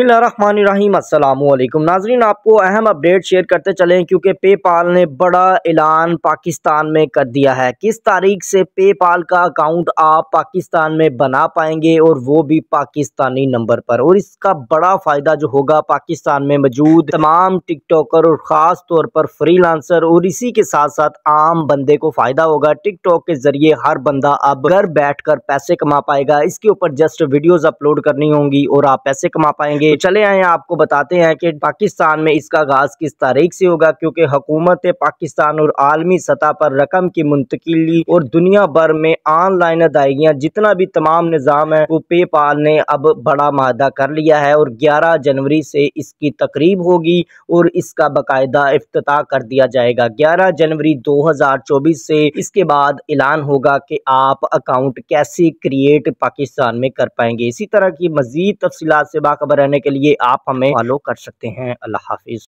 अल्लाम नाजरीन आपको अहम अपडेट शेयर करते चलें क्योंकि पेपाल ने बड़ा ऐलान पाकिस्तान में कर दिया है किस तारीख से पेपाल का अकाउंट आप पाकिस्तान में बना पाएंगे और वो भी पाकिस्तानी नंबर पर और इसका बड़ा फ़ायदा जो होगा पाकिस्तान में मौजूद तमाम टिकटॉकर और ख़ास तौर पर फ्री लांसर और इसी के साथ साथ आम बंदे को फ़ायदा होगा टिकटॉक के ज़रिए हर बंदा अब घर बैठ कर पैसे कमा पाएगा इसके ऊपर जस्ट वीडियोज़ अपलोड करनी होंगी और आप पैसे कमा पाएंगे तो चले आए आपको बताते हैं कि पाकिस्तान में इसका आगाज़ किस तारीख से होगा क्योंकि हुकूमत पाकिस्तान और आलमी सतह पर रकम की मुंतकिली और दुनिया भर में ऑनलाइन अदायगियाँ जितना भी तमाम निज़ाम है वो पे पाल ने अब बड़ा मादा कर लिया है और ग्यारह जनवरी से इसकी तकरीब होगी और इसका बाकायदा अफ्ताह कर दिया जाएगा ग्यारह जनवरी दो हजार चौबीस से इसके बाद ऐलान होगा कि आप अकाउंट कैसे क्रिएट पाकिस्तान में कर पाएंगे इसी तरह की मजीद तफसी से बाखबर रहने करने के लिए आप हमें फॉलो कर सकते हैं अल्लाह हाफिज